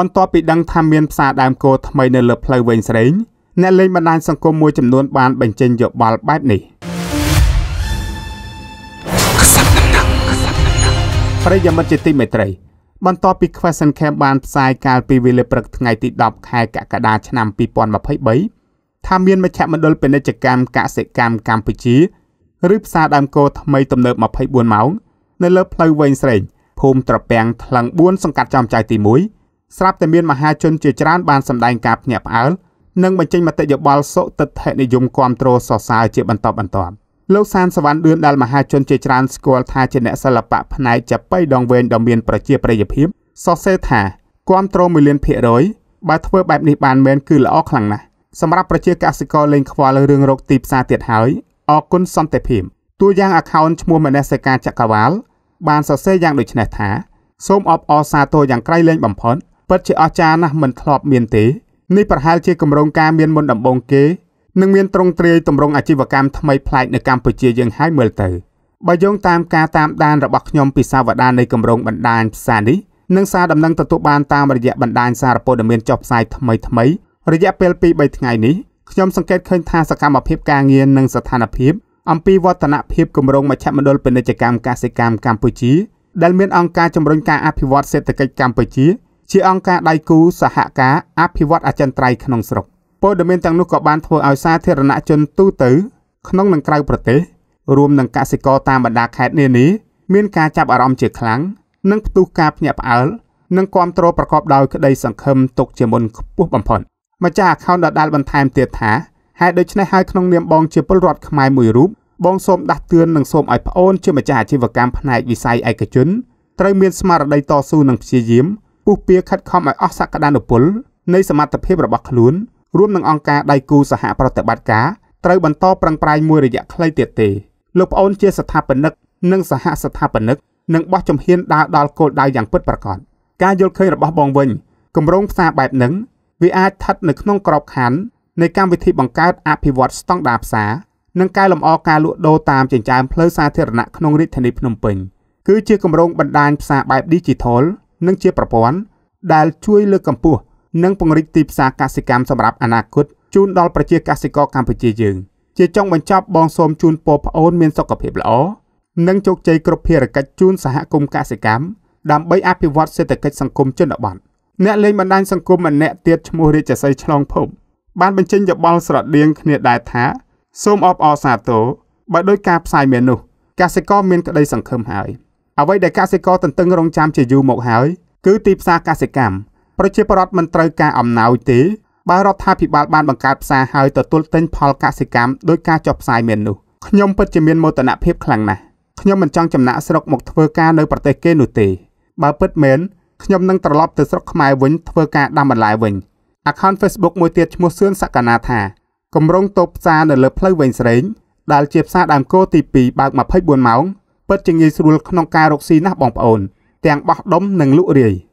បន្ទាប់ពីដឹងថាមានផ្សារដើមគោថ្មីនៅលើផ្លូវវែងស្រេងអ្នកលេងបណ្ដាញសង្គមមួយចំនួនបានបញ្ចេញយោបល់បែបនេះប្រិយមិត្តជាទីមេត្រីបន្ទាប់ពី Question Camp បានផ្សាយកាលពីវេលាព្រឹកថ្ងៃទី10ខែកក្កដាឆ្នាំ2023ថាមានមជ្ឈមណ្ឌលពាណិជ្ជកម្មកសិកម្មកម្ពុជាឬផ្សារដើមគោថ្មីទំនើប24ម៉ោងនៅលើផ្លូវវែងស្រេងភូមិត្រពាំងថ្លឹង4សង្កាត់ចំចៅទី1ស្រាប់តែមានមហាជនជាច្រើនបានសម្ដែងការភ្ញាក់ផ្អើលនិងបញ្ចេញមតិយោបល់សុតិដ្ឋិនិយមគាំទ្រសរសើរជាបន្តបន្ទាប់លោកសានសវណ្ណឌឿនដែលមហាជនជាច្រើនស្គាល់ថាជាអ្នកសិល្បៈផ្នែកចាប៉ីដងវែងដ៏មានប្រជាប្រិយភាពសរសេរថាគាំទ្រ1លានភាគរយបើធ្វើបែបនេះបានមែនគឺល្អខ្លាំងណាស់សម្រាប់ប្រជាកសិករលែងខ្វល់រឿងរកទីផ្សារទៀតហើយអរគុណសន្តិភាពតួយ៉ាង account ឈ្មោះមនសិការចក្រវាលបានសរសេរយ៉ាងដូចនេះថាសូមអបអរសាទរយ៉ាងក្រៃលែងបំផុតពិតជាអស្ចារ្យណាស់មិនធ្លាប់មានទេនេះប្រហែលជាគម្រោងការមានមុនដំបូងគេនិងមានត្រង់ត្រាយទម្រង់អាជីវកម្មថ្មីប្លែកនៅកម្ពុជាយើងហើយមើលទៅបើយោងតាមការតាមដានរបស់ខ្ញុំពីសាវតាននៃគម្រោងបណ្ដាញផ្សារនេះនឹងសារដំណឹងទទួលបានតាមរយៈបណ្ដាញសារព័ត៌មានចុះផ្សាយថ្មីថ្មីរយៈពេល2-3ថ្ងៃនេះខ្ញុំសង្កេតឃើញថាសកម្មភាពការងារនិងស្ថានភាពអំពីវឌ្ឍនភាពគម្រោងមជ្ឈមណ្ឌលពាណិជ្ជកម្មកសិកម្មកម្ពុជាដែលមានអង្គការជំរុញការអភិវឌ្ឍសេដ្ឋកិច្ចកម្ពុជាជាអង្គការដៃគូសហការអភិវឌ្ឍអចិន្ត្រៃយ៍ក្នុងស្រុកព័ត៌មានទាំងនោះក៏បានធ្វើឲ្យសាធារណជនទូទៅក្នុងនិងក្រៅប្រទេសរួមនឹងកសិករតាមបណ្ដាខេត្តនានាមានការចាប់អារម្មណ៍ជាខ្លាំងនិងផ្ទុះការភ្ញាក់ផ្អើលនិងគាំទ្រប្រកបដោយក្តីសង្ឃឹមទុកជាមុនខ្ពស់បំផុតម្ចាស់ account ដដាលបន្ថែមទៀតថាហេតុដូច្នេះហើយក្នុងនាមបងជាពលរដ្ឋខ្មែរមួយរូបបងសូមដាស់តឿននិងសូមឲ្យប្អូនជាម្ចាស់អាជីវកម្មផ្នែកវិស័យឯកជនត្រូវមានស្មារតីតស៊ូនិងព្យាយាមពុះពៀខិតខំឲ្យអស់សក្តានុពលនៃសមត្ថភាពរបស់ខ្លួនរួមនឹងអង្គការដៃគូសហប្រតិបត្តិការត្រូវបន្តប្រឹងប្រែងមួយរយៈខ្លីទៀតទេលោកប្អូនជាស្ថាបនិក និងសហស្ថាបនិកនឹងបោះជំហានដើរដល់គោលដៅយ៉ាងពិតប្រាកដការយល់ឃើញរបស់បងវិញគម្រោងផ្សារបែបហ្នឹងវាអាចស្ថិតនៅក្នុងក្របខ័ណ្ឌនៃកម្មវិធីបង្កើតអភិវឌ្ឍស្តង់ដារផ្សារនិងកែលម្អការលក់ដូរតាមចិញ្ចើមផ្លូវសាធារណៈក្នុងរាជធានីភ្នំពេញគឺជាគម្រោងបណ្ដាញផ្សារបែប Digital និងជាប្រព័ន្ធដែលជួយលើកកម្ពស់និងពង្រីកទីផ្សារកសិកម្មសម្រាប់អនាគតជូនដល់ប្រជាកសិករកម្ពុជាយើង ជាចុងបញ្ចប់បងសូមជូនពរប្អូនមានសុខភាពល្អនិងជោគជ័យគ្រប់ភារកិច្ចជូនសហគមន៍កសិកម្មដើម្បីអភិវឌ្ឍសេដ្ឋកិច្ចសង្គមជនបទអ្នកលេងបណ្ដាញសង្គមម្នាក់ទៀតឈ្មោះរាជសីឆ្លងភពបានបញ្ចេញយោបល់ស្រដៀងគ្នាដែរថាសូមអបអរសាទរបើដោយការផ្សាយមាននោះកសិករមានក្តីសង្ឃឹមហើយ។អ្វីដែលកសិករទន្ទឹងរង់ចាំជាយូរមកហើយគឺទីផ្សារកសិកម្មប្រជាពលរដ្ឋមិនត្រូវការអំណោយទេបើរដ្ឋាភិបាលបានបង្កើតផ្សារហើយទទួលទិញផលកសិកម្មដោយការចុះផ្សាយមាននោះខ្ញុំពិតជាមានមោទនភាពខ្លាំងណាស់ខ្ញុំមិនចង់ចំណាក់ស្រុកមកធ្វើការនៅប្រទេសគេនោះទេបើពិតមែនខ្ញុំនឹងត្រឡប់ទៅស្រុកខ្មែរវិញធ្វើការដាំបន្លែវិញ Account Facebook មួយទៀតឈ្មោះសឿនសកណាថាគម្រោងតូបផ្សារនៅលើផ្លូវវែងស្រេងដែលជាផ្សារដើមគោទី2បើក24ម៉ោងពិតជាងាយស្រួលក្នុងការរកស៊ីណាស់បងប្អូនទាំងបោះដុំនិងលក់រាយ។